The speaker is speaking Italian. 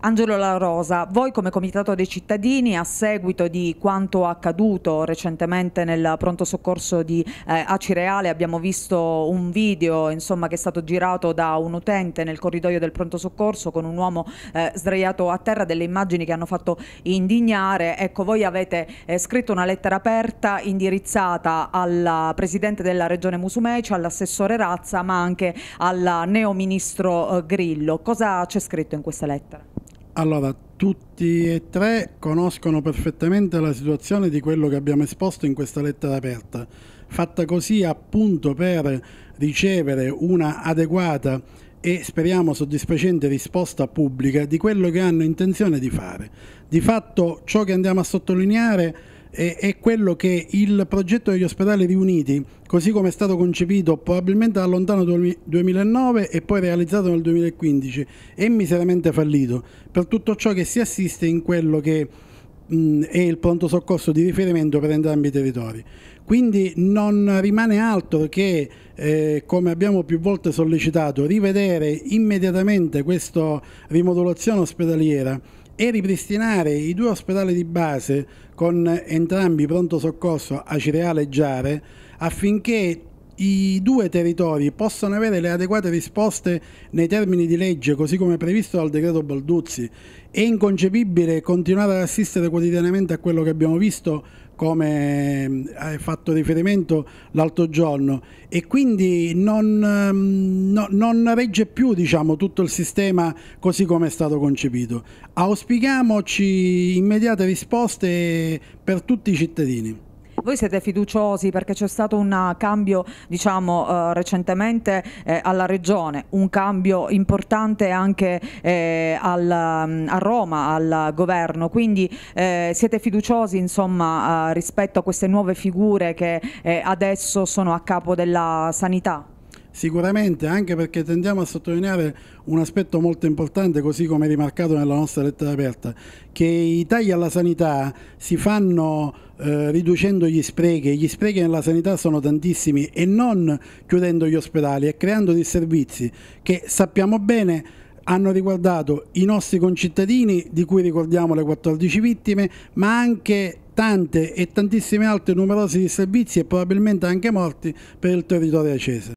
Angelo La Rosa, voi come Comitato dei Cittadini a seguito di quanto accaduto recentemente nel pronto soccorso di eh, Acireale abbiamo visto un video insomma, che è stato girato da un utente nel corridoio del pronto soccorso con un uomo eh, sdraiato a terra, delle immagini che hanno fatto indignare. Ecco, voi avete eh, scritto una lettera aperta indirizzata al Presidente della Regione Musumeci, all'assessore Razza ma anche al neoministro eh, Grillo. Cosa c'è scritto in questa lettera? Allora, tutti e tre conoscono perfettamente la situazione di quello che abbiamo esposto in questa lettera aperta, fatta così appunto per ricevere una adeguata e speriamo soddisfacente risposta pubblica di quello che hanno intenzione di fare. Di fatto ciò che andiamo a sottolineare è quello che il progetto degli ospedali riuniti, così come è stato concepito probabilmente dal lontano 2009 e poi realizzato nel 2015, è miseramente fallito per tutto ciò che si assiste in quello che mh, è il pronto soccorso di riferimento per entrambi i territori. Quindi non rimane altro che, eh, come abbiamo più volte sollecitato, rivedere immediatamente questa rimodulazione ospedaliera e ripristinare i due ospedali di base con entrambi pronto soccorso a Cireale e Giare affinché i due territori possano avere le adeguate risposte nei termini di legge, così come previsto dal decreto Balduzzi. È inconcepibile continuare ad assistere quotidianamente a quello che abbiamo visto come eh, hai fatto riferimento l'altro giorno e quindi non, ehm, no, non regge più diciamo, tutto il sistema così come è stato concepito. Auspichiamoci immediate risposte per tutti i cittadini voi siete fiduciosi perché c'è stato un cambio diciamo, eh, recentemente eh, alla Regione, un cambio importante anche eh, al, mm, a Roma, al governo, quindi eh, siete fiduciosi insomma, eh, rispetto a queste nuove figure che eh, adesso sono a capo della sanità? sicuramente anche perché tendiamo a sottolineare un aspetto molto importante, così come rimarcato nella nostra lettera aperta, che i tagli alla sanità si fanno eh, riducendo gli sprechi, gli sprechi nella sanità sono tantissimi e non chiudendo gli ospedali e creando disservizi che sappiamo bene hanno riguardato i nostri concittadini, di cui ricordiamo le 14 vittime, ma anche tante e tantissime altre numerose disservizi e probabilmente anche morti per il territorio acese.